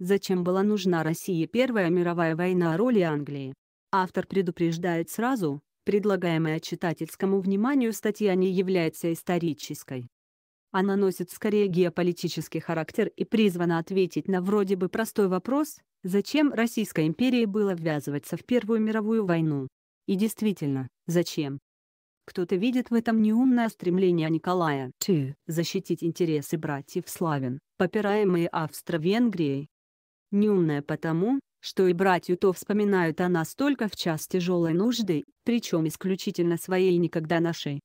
Зачем была нужна России Первая мировая война о роли Англии? Автор предупреждает сразу, предлагаемая читательскому вниманию статья не является исторической. Она носит скорее геополитический характер и призвана ответить на вроде бы простой вопрос, зачем Российской империи было ввязываться в Первую мировую войну. И действительно, зачем? Кто-то видит в этом неумное стремление Николая II защитить интересы братьев Славин, попираемые Австро-Венгрией, не потому, что и братью то вспоминают о нас только в час тяжелой нужды, причем исключительно своей и никогда нашей.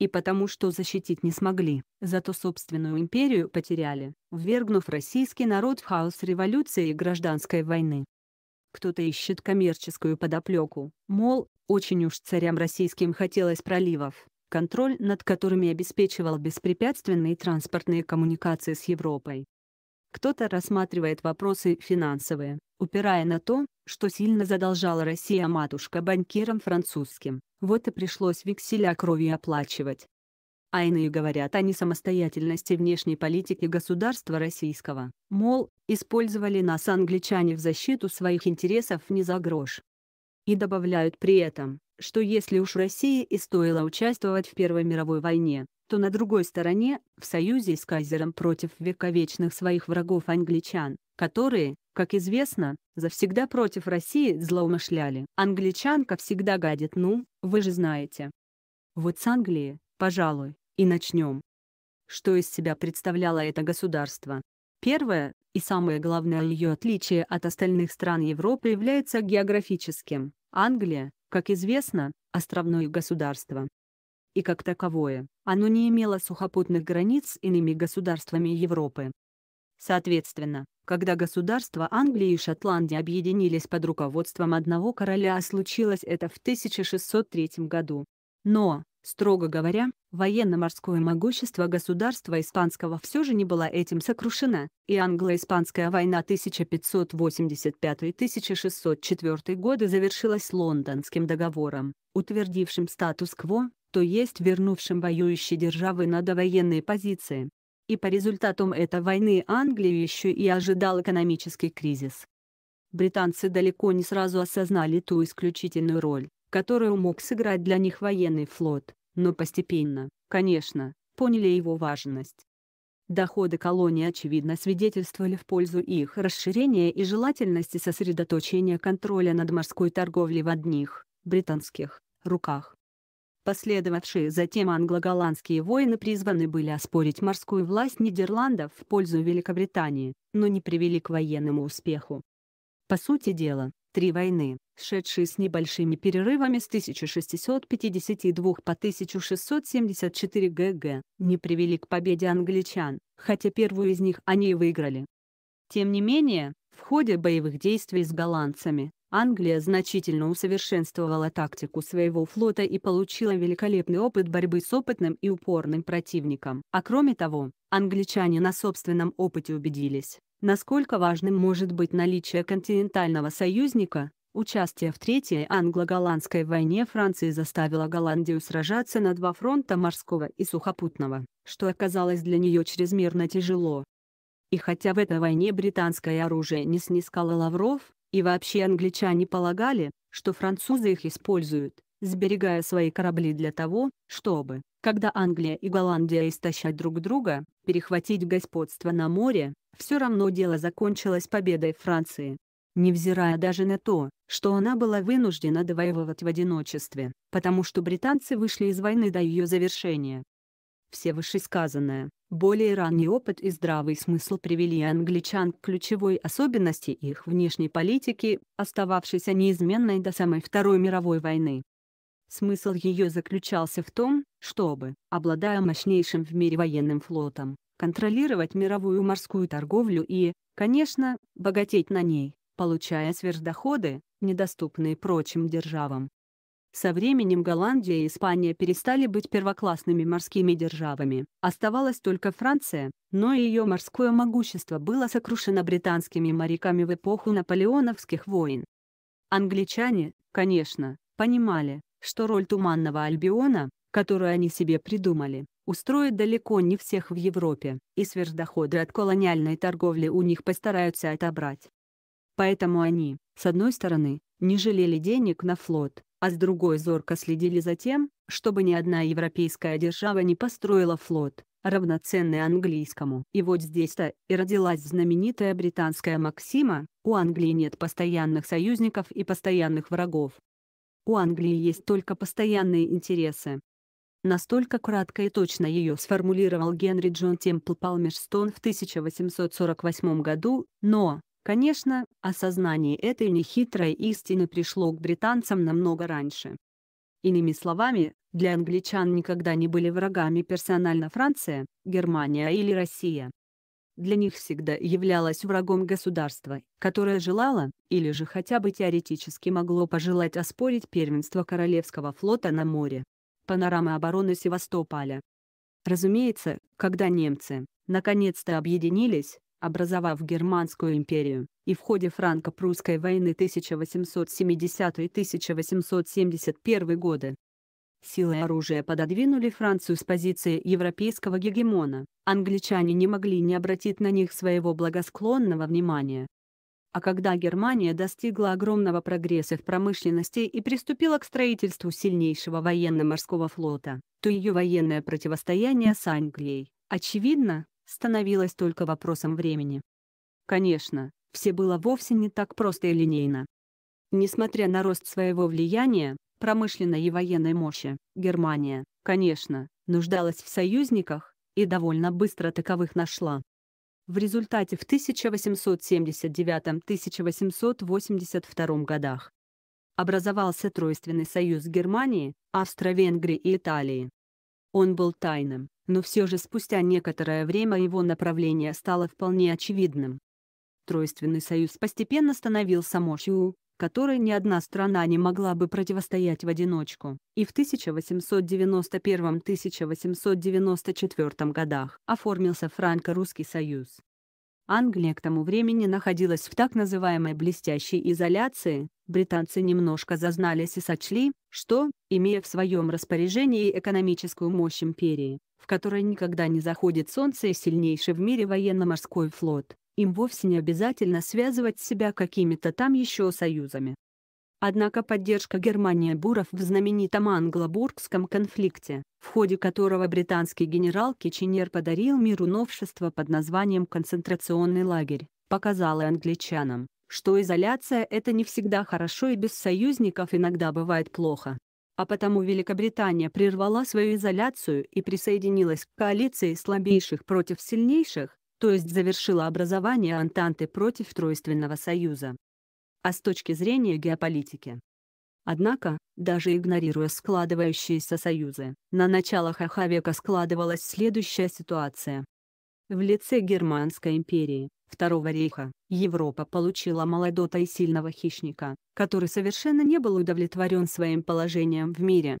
И потому что защитить не смогли, зато собственную империю потеряли, ввергнув российский народ в хаос революции и гражданской войны. Кто-то ищет коммерческую подоплеку, мол, очень уж царям российским хотелось проливов, контроль над которыми обеспечивал беспрепятственные транспортные коммуникации с Европой. Кто-то рассматривает вопросы финансовые, упирая на то, что сильно задолжала Россия-матушка банкирам французским, вот и пришлось векселя крови оплачивать. А иные говорят о несамостоятельности внешней политики государства российского, мол, использовали нас англичане в защиту своих интересов не за грош. И добавляют при этом, что если уж России и стоило участвовать в Первой мировой войне, что на другой стороне, в союзе с кайзером против вековечных своих врагов англичан, которые, как известно, завсегда против России злоумышляли. Англичанка всегда гадит, ну, вы же знаете. Вот с Англии, пожалуй, и начнем. Что из себя представляло это государство? Первое, и самое главное ее отличие от остальных стран Европы является географическим. Англия, как известно, островное государство. И как таковое, оно не имело сухопутных границ с иными государствами Европы. Соответственно, когда государства Англии и Шотландии объединились под руководством одного короля, а случилось это в 1603 году. Но, строго говоря, военно-морское могущество государства испанского все же не было этим сокрушено, и англо-испанская война 1585-1604 годы завершилась Лондонским договором, утвердившим статус-кво, то есть вернувшим воюющие державы на довоенные позиции. И по результатам этой войны Англию еще и ожидал экономический кризис. Британцы далеко не сразу осознали ту исключительную роль, которую мог сыграть для них военный флот, но постепенно, конечно, поняли его важность. Доходы колонии очевидно свидетельствовали в пользу их расширения и желательности сосредоточения контроля над морской торговлей в одних, британских, руках. Последовавшие затем англо-голландские войны призваны были оспорить морскую власть Нидерландов в пользу Великобритании, но не привели к военному успеху. По сути дела, три войны, шедшие с небольшими перерывами с 1652 по 1674 г.г., не привели к победе англичан, хотя первую из них они и выиграли. Тем не менее, в ходе боевых действий с голландцами Англия значительно усовершенствовала тактику своего флота и получила великолепный опыт борьбы с опытным и упорным противником. А кроме того, англичане на собственном опыте убедились, насколько важным может быть наличие континентального союзника, Участие в Третьей англо-голландской войне Франции заставило Голландию сражаться на два фронта морского и сухопутного, что оказалось для нее чрезмерно тяжело. И хотя в этой войне британское оружие не снискало лавров, и вообще англичане полагали, что французы их используют, сберегая свои корабли для того, чтобы, когда Англия и Голландия истощат друг друга, перехватить господство на море, все равно дело закончилось победой Франции. Невзирая даже на то, что она была вынуждена довоевывать в одиночестве, потому что британцы вышли из войны до ее завершения. Все вышесказанное, более ранний опыт и здравый смысл привели англичан к ключевой особенности их внешней политики, остававшейся неизменной до самой Второй мировой войны. Смысл ее заключался в том, чтобы, обладая мощнейшим в мире военным флотом, контролировать мировую морскую торговлю и, конечно, богатеть на ней, получая сверхдоходы, недоступные прочим державам. Со временем Голландия и Испания перестали быть первоклассными морскими державами. Оставалась только Франция, но ее морское могущество было сокрушено британскими моряками в эпоху наполеоновских войн. Англичане, конечно, понимали, что роль Туманного Альбиона, которую они себе придумали, устроит далеко не всех в Европе, и сверхдоходы от колониальной торговли у них постараются отобрать. Поэтому они, с одной стороны, не жалели денег на флот, а с другой зорко следили за тем, чтобы ни одна европейская держава не построила флот, равноценный английскому. И вот здесь-то и родилась знаменитая британская максима, у Англии нет постоянных союзников и постоянных врагов. У Англии есть только постоянные интересы. Настолько кратко и точно ее сформулировал Генри Джон Темпл Палмерстон в 1848 году, но, Конечно, осознание этой нехитрой истины пришло к британцам намного раньше. Иными словами, для англичан никогда не были врагами персонально Франция, Германия или Россия. Для них всегда являлось врагом государство, которое желало, или же хотя бы теоретически могло пожелать оспорить первенство Королевского флота на море. Панорама обороны Севастополя Разумеется, когда немцы, наконец-то объединились, образовав Германскую империю, и в ходе франко-прусской войны 1870-1871 годы. Силы оружия пододвинули Францию с позиции европейского гегемона, англичане не могли не обратить на них своего благосклонного внимания. А когда Германия достигла огромного прогресса в промышленности и приступила к строительству сильнейшего военно-морского флота, то ее военное противостояние с Англией, очевидно, становилось только вопросом времени. Конечно, все было вовсе не так просто и линейно. Несмотря на рост своего влияния, промышленной и военной мощи, Германия, конечно, нуждалась в союзниках, и довольно быстро таковых нашла. В результате в 1879-1882 годах образовался Тройственный союз Германии, Австро-Венгрии и Италии. Он был тайным, но все же спустя некоторое время его направление стало вполне очевидным. Тройственный союз постепенно становился мощью, которой ни одна страна не могла бы противостоять в одиночку, и в 1891-1894 годах оформился Франко-Русский союз. Англия к тому времени находилась в так называемой «блестящей изоляции», британцы немножко зазнались и сочли, что, имея в своем распоряжении экономическую мощь империи, в которое никогда не заходит солнце и сильнейший в мире военно-морской флот, им вовсе не обязательно связывать себя какими-то там еще союзами. Однако поддержка Германии Буров в знаменитом Англо-бургском конфликте, в ходе которого британский генерал Киченер подарил миру новшество под названием «концентрационный лагерь», показала англичанам, что изоляция – это не всегда хорошо и без союзников иногда бывает плохо а потому Великобритания прервала свою изоляцию и присоединилась к коалиции слабейших против сильнейших, то есть завершила образование Антанты против Тройственного Союза. А с точки зрения геополитики. Однако, даже игнорируя складывающиеся союзы, на началах века складывалась следующая ситуация. В лице Германской империи, Второго рейха, Европа получила молодота и сильного хищника, который совершенно не был удовлетворен своим положением в мире.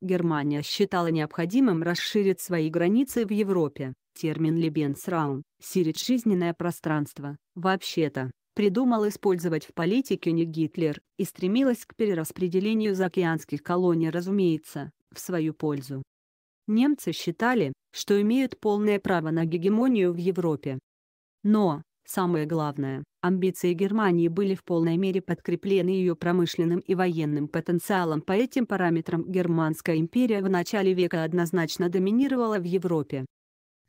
Германия считала необходимым расширить свои границы в Европе. Термин «Лебенсраум» — «сирит жизненное пространство», вообще-то, придумал использовать в политике не Гитлер, и стремилась к перераспределению заокеанских колоний, разумеется, в свою пользу. Немцы считали, что имеют полное право на гегемонию в Европе, но, самое главное, амбиции Германии были в полной мере подкреплены ее промышленным и военным потенциалом. По этим параметрам Германская империя в начале века однозначно доминировала в Европе.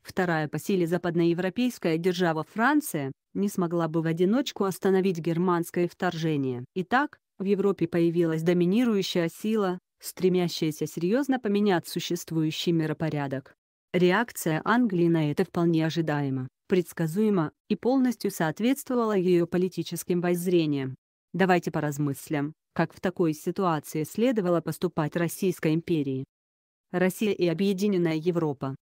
Вторая по силе западноевропейская держава Франция, не смогла бы в одиночку остановить германское вторжение. Итак, в Европе появилась доминирующая сила, стремящаяся серьезно поменять существующий миропорядок. Реакция Англии на это вполне ожидаема предсказуемо и полностью соответствовало ее политическим воззрениям. Давайте поразмыслим, как в такой ситуации следовало поступать Российской империи. Россия и Объединенная Европа.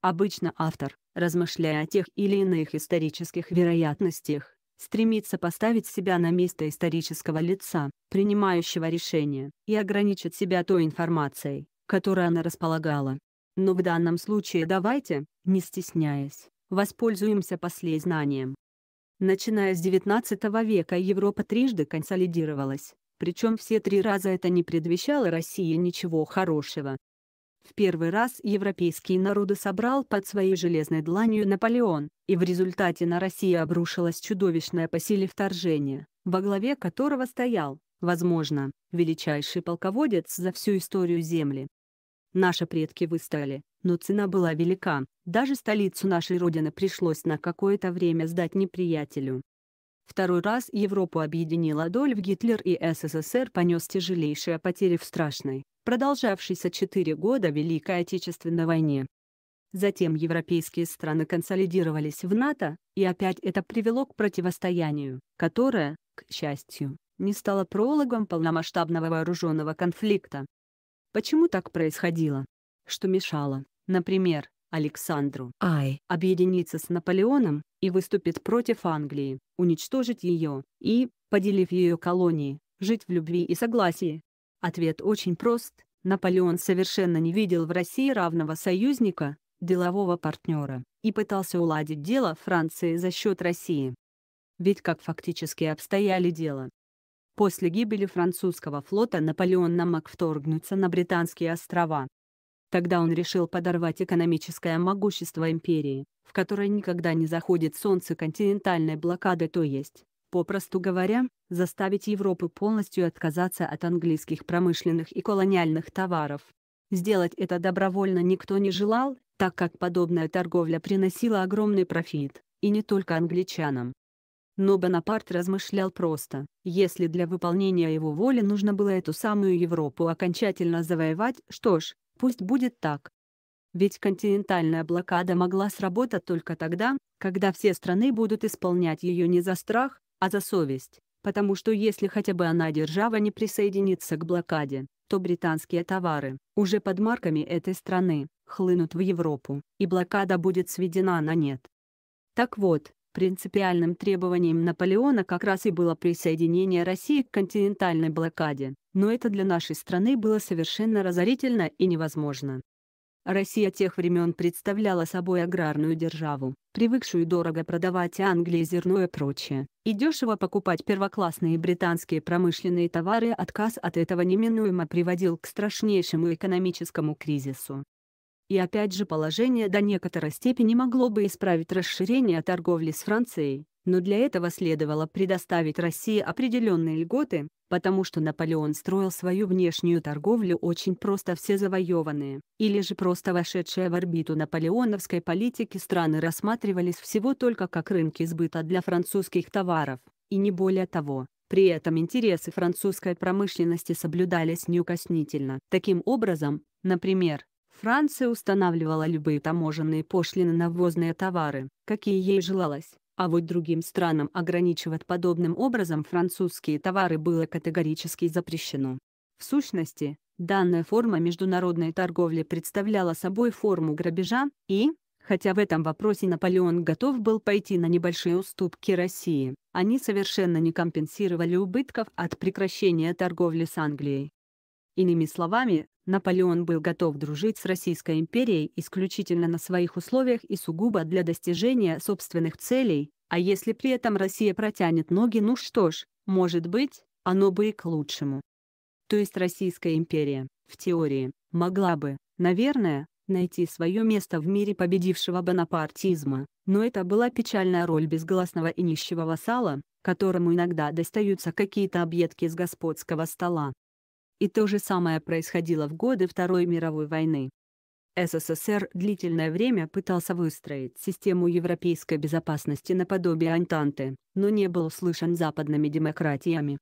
Обычно автор, размышляя о тех или иных исторических вероятностях, стремится поставить себя на место исторического лица, принимающего решение, и ограничить себя той информацией, которой она располагала. Но в данном случае давайте, не стесняясь, воспользуемся послезнанием. Начиная с XIX века Европа трижды консолидировалась, причем все три раза это не предвещало России ничего хорошего. В первый раз европейские народы собрал под своей железной дланью Наполеон, и в результате на Россию обрушилось чудовищное по силе вторжение, во главе которого стоял, возможно, величайший полководец за всю историю Земли. Наши предки выстояли, но цена была велика. Даже столицу нашей Родины пришлось на какое-то время сдать неприятелю. Второй раз Европу объединил Адольф Гитлер и СССР понес тяжелейшие потери в страшной, продолжавшейся четыре года Великой Отечественной войне. Затем европейские страны консолидировались в НАТО, и опять это привело к противостоянию, которое, к счастью, не стало прологом полномасштабного вооруженного конфликта. Почему так происходило? Что мешало? например, Александру, Ай, объединится с Наполеоном и выступит против Англии, уничтожить ее и, поделив ее колонии, жить в любви и согласии? Ответ очень прост. Наполеон совершенно не видел в России равного союзника, делового партнера, и пытался уладить дело Франции за счет России. Ведь как фактически обстояли дела. После гибели французского флота Наполеон намог вторгнуться на Британские острова, Тогда он решил подорвать экономическое могущество империи, в которой никогда не заходит солнце континентальной блокады, то есть, попросту говоря, заставить Европу полностью отказаться от английских промышленных и колониальных товаров. Сделать это добровольно никто не желал, так как подобная торговля приносила огромный профит, и не только англичанам. Но Бонапарт размышлял просто, если для выполнения его воли нужно было эту самую Европу окончательно завоевать, что ж, Пусть будет так. Ведь континентальная блокада могла сработать только тогда, когда все страны будут исполнять ее не за страх, а за совесть, потому что если хотя бы одна держава не присоединится к блокаде, то британские товары, уже под марками этой страны, хлынут в Европу, и блокада будет сведена на нет. Так вот, Принципиальным требованием Наполеона как раз и было присоединение России к континентальной блокаде, но это для нашей страны было совершенно разорительно и невозможно. Россия тех времен представляла собой аграрную державу, привыкшую дорого продавать Англии зерно и прочее, и дешево покупать первоклассные британские промышленные товары отказ от этого неминуемо приводил к страшнейшему экономическому кризису. И опять же положение до некоторой степени могло бы исправить расширение торговли с Францией, но для этого следовало предоставить России определенные льготы, потому что Наполеон строил свою внешнюю торговлю очень просто все завоеванные, или же просто вошедшие в орбиту наполеоновской политики страны рассматривались всего только как рынки сбыта для французских товаров, и не более того. При этом интересы французской промышленности соблюдались неукоснительно. Таким образом, например, Франция устанавливала любые таможенные пошлины на ввозные товары, какие ей желалось, а вот другим странам ограничивать подобным образом французские товары было категорически запрещено. В сущности, данная форма международной торговли представляла собой форму грабежа, и, хотя в этом вопросе Наполеон готов был пойти на небольшие уступки России, они совершенно не компенсировали убытков от прекращения торговли с Англией. Иными словами, Наполеон был готов дружить с Российской империей исключительно на своих условиях и сугубо для достижения собственных целей, а если при этом Россия протянет ноги, ну что ж, может быть, оно бы и к лучшему. То есть Российская империя, в теории, могла бы, наверное, найти свое место в мире победившего бонапартизма, но это была печальная роль безгласного и нищего вассала, которому иногда достаются какие-то объедки с господского стола. И то же самое происходило в годы Второй мировой войны. СССР длительное время пытался выстроить систему европейской безопасности наподобие Антанты, но не был услышан западными демократиями.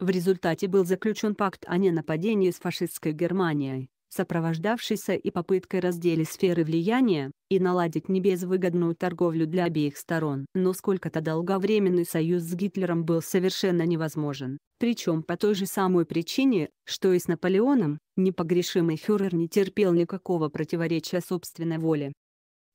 В результате был заключен пакт о ненападении с фашистской Германией, сопровождавшийся и попыткой разделе сферы влияния, и наладить небезвыгодную торговлю для обеих сторон. Но сколько-то долговременный союз с Гитлером был совершенно невозможен, причем по той же самой причине, что и с Наполеоном, непогрешимый фюрер не терпел никакого противоречия собственной воле.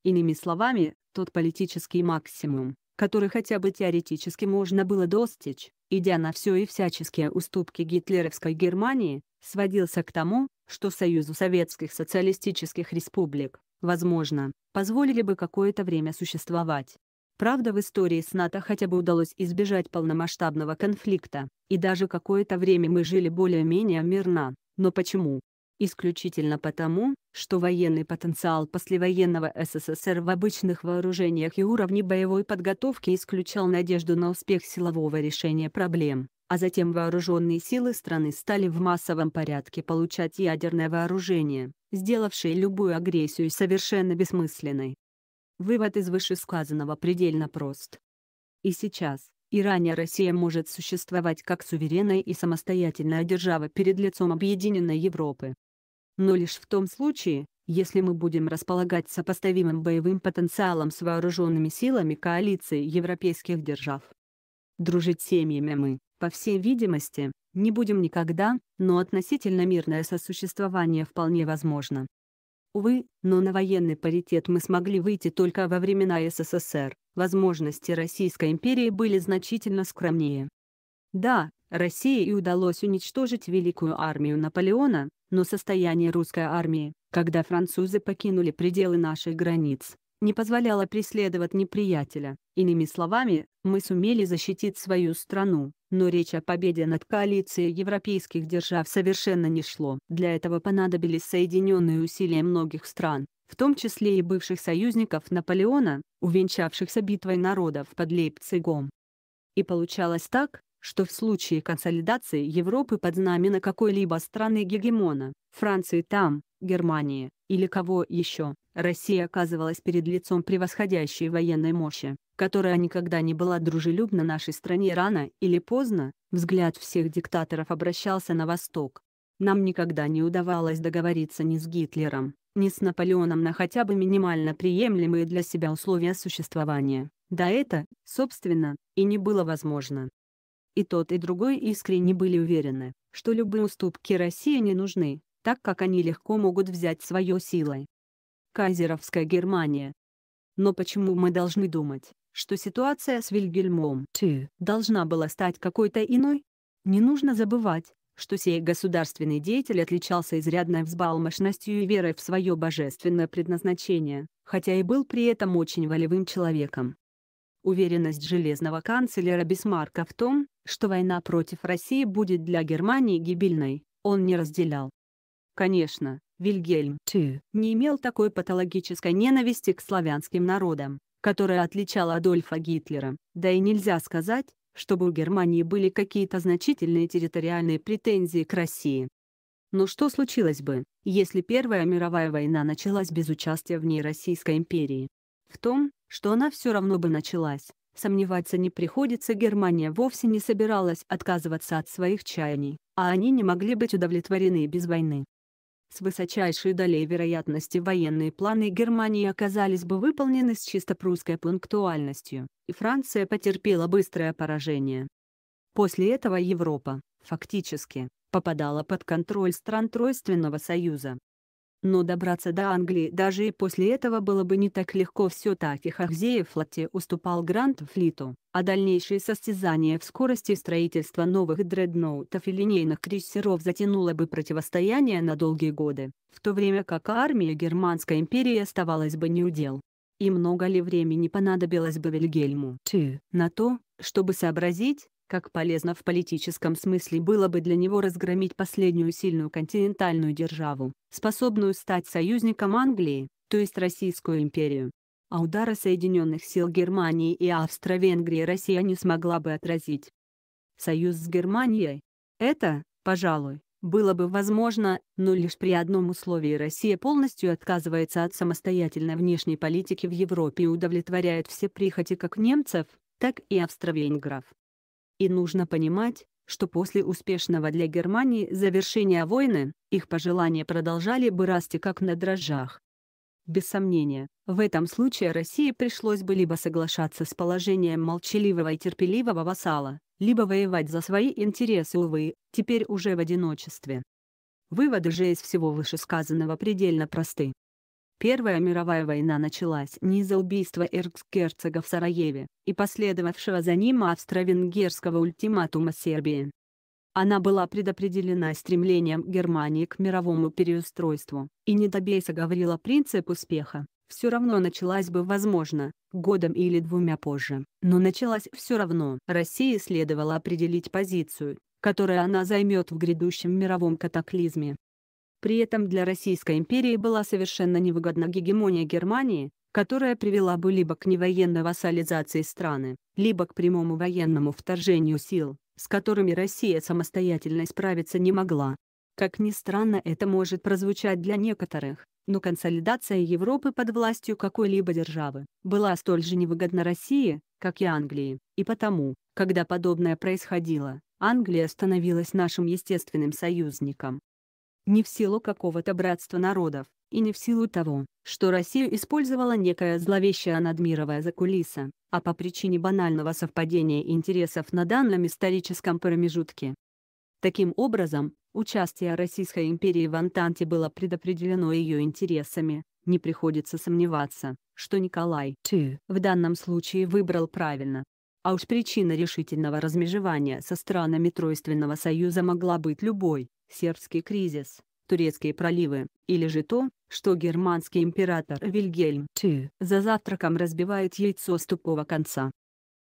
Иными словами, тот политический максимум, который хотя бы теоретически можно было достичь, идя на все и всяческие уступки гитлеровской Германии, сводился к тому, что Союзу Советских Социалистических Республик, возможно, позволили бы какое-то время существовать. Правда в истории с НАТО хотя бы удалось избежать полномасштабного конфликта, и даже какое-то время мы жили более-менее мирно, но почему? исключительно потому, что военный потенциал послевоенного СССР в обычных вооружениях и уровне боевой подготовки исключал надежду на успех силового решения проблем, а затем вооруженные силы страны стали в массовом порядке получать ядерное вооружение, сделавшее любую агрессию совершенно бессмысленной. Вывод из вышесказанного предельно прост. И сейчас, и ранее Россия может существовать как суверенная и самостоятельная держава перед лицом объединенной Европы но лишь в том случае, если мы будем располагать сопоставимым боевым потенциалом с вооруженными силами коалиции европейских держав. Дружить семьями мы, по всей видимости, не будем никогда, но относительно мирное сосуществование вполне возможно. Увы, но на военный паритет мы смогли выйти только во времена СССР, возможности Российской империи были значительно скромнее. Да, России и удалось уничтожить великую армию Наполеона, но состояние русской армии, когда французы покинули пределы наших границ, не позволяло преследовать неприятеля. Иными словами, мы сумели защитить свою страну, но речь о победе над коалицией европейских держав совершенно не шло. Для этого понадобились соединенные усилия многих стран, в том числе и бывших союзников Наполеона, увенчавшихся битвой народов под Лейпцигом. И получалось так, что в случае консолидации Европы под знамена какой-либо страны гегемона, Франции там, Германии, или кого еще, Россия оказывалась перед лицом превосходящей военной мощи, которая никогда не была дружелюбна нашей стране рано или поздно, взгляд всех диктаторов обращался на восток. Нам никогда не удавалось договориться ни с Гитлером, ни с Наполеоном на хотя бы минимально приемлемые для себя условия существования. Да это, собственно, и не было возможно. И тот, и другой искренне были уверены, что любые уступки России не нужны, так как они легко могут взять свое силой. Кайзеровская Германия. Но почему мы должны думать, что ситуация с Вильгельмом II должна была стать какой-то иной? Не нужно забывать, что сей государственный деятель отличался изрядной взбалмошностью и верой в свое божественное предназначение, хотя и был при этом очень волевым человеком. Уверенность железного канцлера Бисмарка в том, что война против России будет для Германии гибельной, он не разделял. Конечно, Вильгельм II не имел такой патологической ненависти к славянским народам, которая отличала Адольфа Гитлера, да и нельзя сказать, чтобы у Германии были какие-то значительные территориальные претензии к России. Но что случилось бы, если Первая мировая война началась без участия в ней Российской империи? В том, что она все равно бы началась, Сомневаться не приходится, Германия вовсе не собиралась отказываться от своих чаяний, а они не могли быть удовлетворены без войны. С высочайшей долей вероятности военные планы Германии оказались бы выполнены с чисто прусской пунктуальностью, и Франция потерпела быстрое поражение. После этого Европа, фактически, попадала под контроль стран Тройственного Союза, но добраться до Англии даже и после этого было бы не так легко все-таки Хахзеев флоте уступал Гранд-флиту, а дальнейшие состязания в скорости строительства новых дредноутов и линейных крейсеров затянуло бы противостояние на долгие годы, в то время как армия Германской империи оставалась бы неудел. И много ли времени понадобилось бы Вильгельму Тю на то, чтобы сообразить, как полезно в политическом смысле было бы для него разгромить последнюю сильную континентальную державу, способную стать союзником Англии, то есть Российскую империю. А удары Соединенных сил Германии и Австро-Венгрии Россия не смогла бы отразить. Союз с Германией? Это, пожалуй, было бы возможно, но лишь при одном условии Россия полностью отказывается от самостоятельной внешней политики в Европе и удовлетворяет все прихоти как немцев, так и австро-венгров. И нужно понимать, что после успешного для Германии завершения войны, их пожелания продолжали бы расти как на дрожжах. Без сомнения, в этом случае России пришлось бы либо соглашаться с положением молчаливого и терпеливого вассала, либо воевать за свои интересы, увы, теперь уже в одиночестве. Выводы же из всего вышесказанного предельно просты. Первая мировая война началась не из-за убийства эркс эрцгерцога в Сараеве и последовавшего за ним австро-венгерского ультиматума Сербии. Она была предопределена стремлением Германии к мировому переустройству, и не добейся Гаврила принцип успеха, все равно началась бы, возможно, годом или двумя позже, но началась все равно. России следовало определить позицию, которую она займет в грядущем мировом катаклизме, при этом для Российской империи была совершенно невыгодна гегемония Германии, которая привела бы либо к невоенной вассализации страны, либо к прямому военному вторжению сил, с которыми Россия самостоятельно справиться не могла. Как ни странно это может прозвучать для некоторых, но консолидация Европы под властью какой-либо державы была столь же невыгодна России, как и Англии, и потому, когда подобное происходило, Англия становилась нашим естественным союзником не в силу какого-то братства народов, и не в силу того, что Россию использовала некая зловещая надмировая закулиса, а по причине банального совпадения интересов на данном историческом промежутке. Таким образом, участие Российской империи в Антанте было предопределено ее интересами, не приходится сомневаться, что Николай II в данном случае выбрал правильно, а уж причина решительного размежевания со странами Тройственного Союза могла быть любой – сербский кризис, турецкие проливы, или же то, что германский император Вильгельм II за завтраком разбивает яйцо с тупого конца,